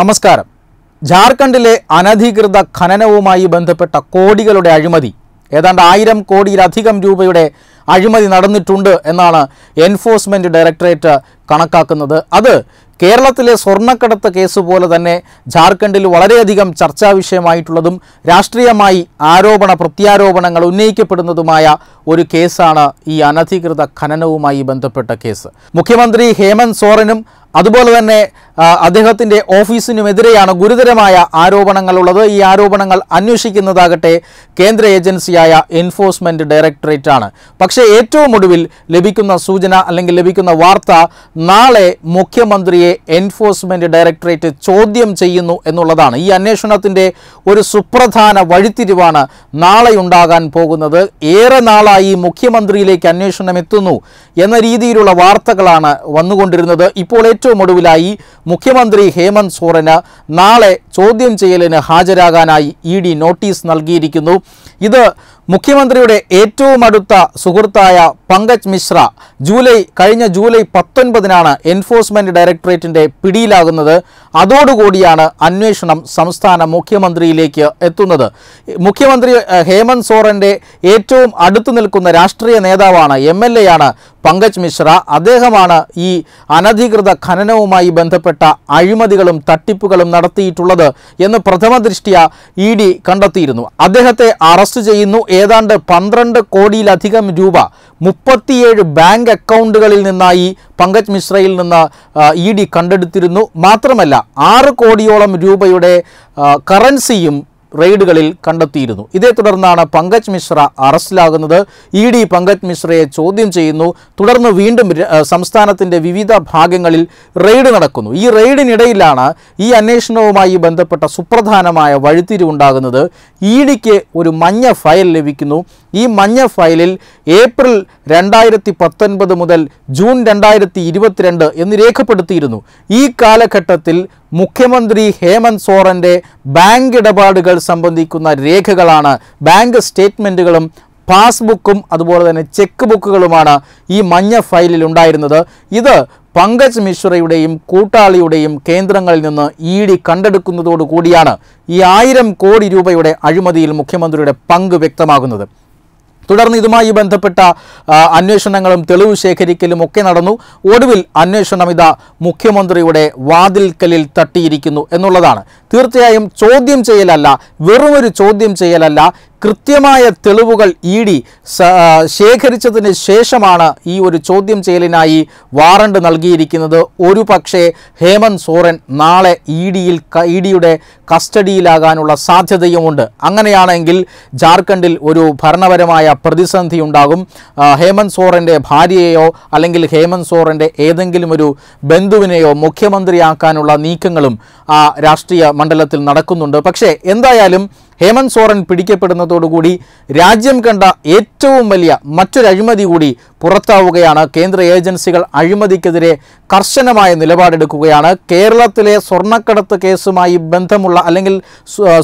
നമസ്കാരം ജാർഖണ്ഡിലെ അനധികൃത ഖനനവുമായി ബന്ധപ്പെട്ട കോടികളുടെ അഴിമതി ഏതാണ്ട് ആയിരം കോടിയിലധികം രൂപയുടെ അഴിമതി നടന്നിട്ടുണ്ട് എന്നാണ് എൻഫോഴ്സ്മെൻറ്റ് ഡയറക്ടറേറ്റ് കണക്കാക്കുന്നത് അത് കേരളത്തിലെ സ്വർണ്ണക്കടത്ത് കേസ് പോലെ തന്നെ ജാർഖണ്ഡിൽ വളരെയധികം ചർച്ചാ വിഷയമായിട്ടുള്ളതും രാഷ്ട്രീയമായി ആരോപണ പ്രത്യാരോപണങ്ങൾ ഉന്നയിക്കപ്പെടുന്നതുമായ ഒരു കേസാണ് ഈ അനധികൃത ഖനനവുമായി ബന്ധപ്പെട്ട കേസ് മുഖ്യമന്ത്രി ഹേമന്ത് സോറനും അതുപോലെ തന്നെ അദ്ദേഹത്തിൻ്റെ ഓഫീസിനുമെതിരെയാണ് ഗുരുതരമായ ആരോപണങ്ങളുള്ളത് ഈ ആരോപണങ്ങൾ അന്വേഷിക്കുന്നതാകട്ടെ കേന്ദ്ര ഏജൻസിയായ എൻഫോഴ്സ്മെൻ്റ് ഡയറക്ടറേറ്റ് ആണ് പക്ഷേ ഏറ്റവും ഒടുവിൽ ലഭിക്കുന്ന സൂചന അല്ലെങ്കിൽ ലഭിക്കുന്ന വാർത്ത നാളെ മുഖ്യമന്ത്രിയെ എൻഫോഴ്സ്മെൻറ്റ് ഡയറക്ടറേറ്റ് ചോദ്യം ചെയ്യുന്നു എന്നുള്ളതാണ് ഈ അന്വേഷണത്തിൻ്റെ ഒരു സുപ്രധാന വഴിത്തിരിവാണ് നാളെ ഉണ്ടാകാൻ പോകുന്നത് ഏറെ നാളായി മുഖ്യമന്ത്രിയിലേക്ക് അന്വേഷണം എത്തുന്നു എന്ന രീതിയിലുള്ള വാർത്തകളാണ് വന്നുകൊണ്ടിരുന്നത് ഇപ്പോൾ ഏറ്റവും ഒടുവിലായി മുഖ്യമന്ത്രി ഹേമന്ത് സോറന് നാളെ ചോദ്യം ചെയ്യലിന് ഹാജരാകാനായി ഇ ഡി നോട്ടീസ് നൽകിയിരിക്കുന്നു ഇത് മുഖ്യമന്ത്രിയുടെ ഏറ്റവും അടുത്ത സുഹൃത്തായ പങ്കജ് മിശ്ര ജൂലൈ കഴിഞ്ഞ ജൂലൈ പത്തൊൻപതിനാണ് എൻഫോഴ്സ്മെന്റ് ഡയറക്ടറേറ്റിന്റെ പിടിയിലാകുന്നത് അതോടുകൂടിയാണ് അന്വേഷണം സംസ്ഥാന മുഖ്യമന്ത്രിയിലേക്ക് എത്തുന്നത് മുഖ്യമന്ത്രി ഹേമന്ത് സോറന്റെ ഏറ്റവും അടുത്തു നിൽക്കുന്ന രാഷ്ട്രീയ നേതാവാണ് എം എൽ ആണ് പങ്കജ് മിശ്ര അദ്ദേഹമാണ് ഈ അനധികൃത ഖനനവുമായി ബന്ധപ്പെട്ട അഴിമതികളും തട്ടിപ്പുകളും നടത്തിയിട്ടുള്ളത് എന്ന് പ്രഥമ ദൃഷ്ടിയ ഇ ഡി കണ്ടെത്തിയിരുന്നു അദ്ദേഹത്തെ അറസ്റ്റ് ചെയ്യുന്നു ഏതാണ്ട് പന്ത്രണ്ട് കോടിയിലധികം രൂപ മുപ്പത്തിയേഴ് ബാങ്ക് അക്കൗണ്ടുകളിൽ നിന്നായി പങ്കജ് മിശ്രയിൽ നിന്ന് ഇ ഡി കണ്ടെടുത്തിരുന്നു മാത്രമല്ല ആറ് കോടിയോളം രൂപയുടെ കറൻസിയും റെയ്ഡുകളിൽ കണ്ടെത്തിയിരുന്നു ഇതേ തുടർന്നാണ് പങ്കജ് മിശ്ര അറസ്റ്റിലാകുന്നത് ഇ ഡി പങ്കജ് മിശ്രയെ ചോദ്യം ചെയ്യുന്നു തുടർന്ന് വീണ്ടും സംസ്ഥാനത്തിൻ്റെ വിവിധ ഭാഗങ്ങളിൽ റെയ്ഡ് നടക്കുന്നു ഈ റെയ്ഡിനിടയിലാണ് ഈ അന്വേഷണവുമായി ബന്ധപ്പെട്ട സുപ്രധാനമായ വഴിത്തിരിവുണ്ടാകുന്നത് ഇ ഡിക്ക് ഒരു മഞ്ഞ ഫയൽ ലഭിക്കുന്നു ഈ മഞ്ഞ ഫയലിൽ ഏപ്രിൽ രണ്ടായിരത്തി പത്തൊൻപത് മുതൽ ജൂൺ രണ്ടായിരത്തി ഇരുപത്തിരണ്ട് എന്ന് രേഖപ്പെടുത്തിയിരുന്നു ഈ കാലഘട്ടത്തിൽ മുഖ്യമന്ത്രി ഹേമന്ത് സോറൻ്റെ ബാങ്ക് ഇടപാടുകൾ സംബന്ധിക്കുന്ന രേഖകളാണ് ബാങ്ക് സ്റ്റേറ്റ്മെൻറ്റുകളും പാസ്ബുക്കും അതുപോലെ തന്നെ ചെക്ക് ബുക്കുകളുമാണ് ഈ മഞ്ഞ ഫയലിൽ ഉണ്ടായിരുന്നത് ഇത് പങ്കജ് മിശ്രയുടെയും കൂട്ടാളിയുടെയും കേന്ദ്രങ്ങളിൽ നിന്ന് ഇ ഡി കണ്ടെടുക്കുന്നതോടുകൂടിയാണ് ഈ ആയിരം കോടി രൂപയുടെ അഴിമതിയിൽ മുഖ്യമന്ത്രിയുടെ പങ്ക് വ്യക്തമാകുന്നത് തുടർന്ന് ഇതുമായി ബന്ധപ്പെട്ട അന്വേഷണങ്ങളും തെളിവ് ശേഖരിക്കലും ഒക്കെ നടന്നു ഒടുവിൽ അന്വേഷണം ഇതാ മുഖ്യമന്ത്രിയുടെ വാതിൽക്കലിൽ തട്ടിയിരിക്കുന്നു എന്നുള്ളതാണ് തീർച്ചയായും ചോദ്യം ചെയ്യലല്ല വെറുമൊരു ചോദ്യം ചെയ്യലല്ല കൃത്യമായ തെളിവുകൾ ഇ ഡി ശേഖരിച്ചതിന് ശേഷമാണ് ഈ ഒരു ചോദ്യം ചെയ്യലിനായി വാറണ്ട് നൽകിയിരിക്കുന്നത് ഒരു പക്ഷേ ഹേമന്ത് സോറൻ നാളെ ഇ ഡിയിൽ ഇ ഡിയുടെ കസ്റ്റഡിയിലാകാനുള്ള സാധ്യതയുമുണ്ട് അങ്ങനെയാണെങ്കിൽ ജാർഖണ്ഡിൽ ഒരു ഭരണപരമായ പ്രതിസന്ധി ഉണ്ടാകും ഹേമന്ത് സോറൻ്റെ ഭാര്യയെയോ അല്ലെങ്കിൽ ഹേമന്ത് സോറൻ്റെ ഏതെങ്കിലും ഒരു ബന്ധുവിനെയോ മുഖ്യമന്ത്രിയാക്കാനുള്ള നീക്കങ്ങളും ആ രാഷ്ട്രീയ മണ്ഡലത്തിൽ നടക്കുന്നുണ്ട് പക്ഷേ എന്തായാലും ഹേമന്ത് സോറൻ പിടിക്കപ്പെടുന്നതോടുകൂടി രാജ്യം കണ്ട ഏറ്റവും വലിയ മറ്റൊരു അഴിമതി കൂടി പുറത്താവുകയാണ് കേന്ദ്ര ഏജൻസികൾ അഴിമതിക്കെതിരെ കർശനമായ നിലപാടെടുക്കുകയാണ് കേരളത്തിലെ സ്വർണ്ണക്കടത്ത് കേസുമായി ബന്ധമുള്ള അല്ലെങ്കിൽ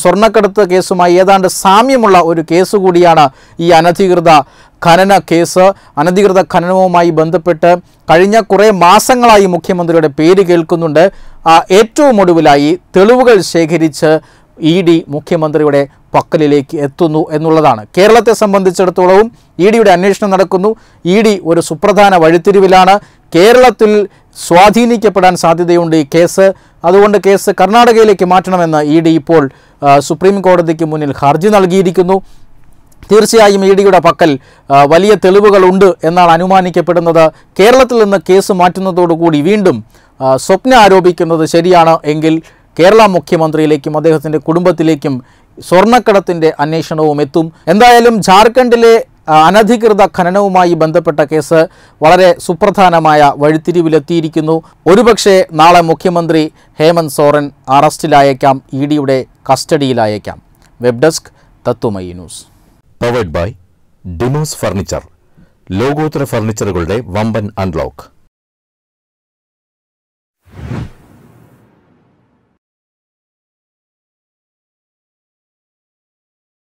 സ്വർണ്ണക്കടത്ത് കേസുമായി ഏതാണ്ട് സാമ്യമുള്ള ഒരു കേസ് കൂടിയാണ് ഈ അനധികൃത ഖനന കേസ് അനധികൃത ഖനനവുമായി ബന്ധപ്പെട്ട് കഴിഞ്ഞ കുറേ മാസങ്ങളായി മുഖ്യമന്ത്രിയുടെ പേര് കേൾക്കുന്നുണ്ട് ഏറ്റവും ഒടുവിലായി തെളിവുകൾ ശേഖരിച്ച് ഇ ഡി മുഖ്യമന്ത്രിയുടെ പക്കലിലേക്ക് എത്തുന്നു എന്നുള്ളതാണ് കേരളത്തെ സംബന്ധിച്ചിടത്തോളവും ഇ ഡിയുടെ അന്വേഷണം നടക്കുന്നു ഇ ഡി ഒരു സുപ്രധാന വഴിത്തിരിവിലാണ് കേരളത്തിൽ സ്വാധീനിക്കപ്പെടാൻ സാധ്യതയുണ്ട് ഈ കേസ് അതുകൊണ്ട് കേസ് കർണാടകയിലേക്ക് മാറ്റണമെന്ന് ഇ ഡി ഇപ്പോൾ സുപ്രീം കോടതിക്ക് മുന്നിൽ ഹർജി നൽകിയിരിക്കുന്നു തീർച്ചയായും ഇ ഡിയുടെ പക്കൽ വലിയ തെളിവുകളുണ്ട് എന്നാണ് അനുമാനിക്കപ്പെടുന്നത് കേരളത്തിൽ നിന്ന് കേസ് മാറ്റുന്നതോടുകൂടി വീണ്ടും സ്വപ്ന ആരോപിക്കുന്നത് ശരിയാണ് എങ്കിൽ കേരള മുഖ്യമന്ത്രിയിലേക്കും അദ്ദേഹത്തിൻ്റെ കുടുംബത്തിലേക്കും സ്വർണ്ണക്കടത്തിൻ്റെ അന്വേഷണവും എത്തും എന്തായാലും ജാർഖണ്ഡിലെ അനധികൃത ഖനനവുമായി ബന്ധപ്പെട്ട കേസ് വളരെ സുപ്രധാനമായ വഴിത്തിരിവിലെത്തിയിരിക്കുന്നു ഒരുപക്ഷെ നാളെ മുഖ്യമന്ത്രി ഹേമന്ത് സോറൻ അറസ്റ്റിലായേക്കാം ഇ ഡിയുടെ കസ്റ്റഡിയിലായേക്കാം web desk Tatwamayi news powered by Dimos furniture ലോകോത്തര ഫർണിച്ചറുകളുടെ വമ്പൻ അൺലോക്ക്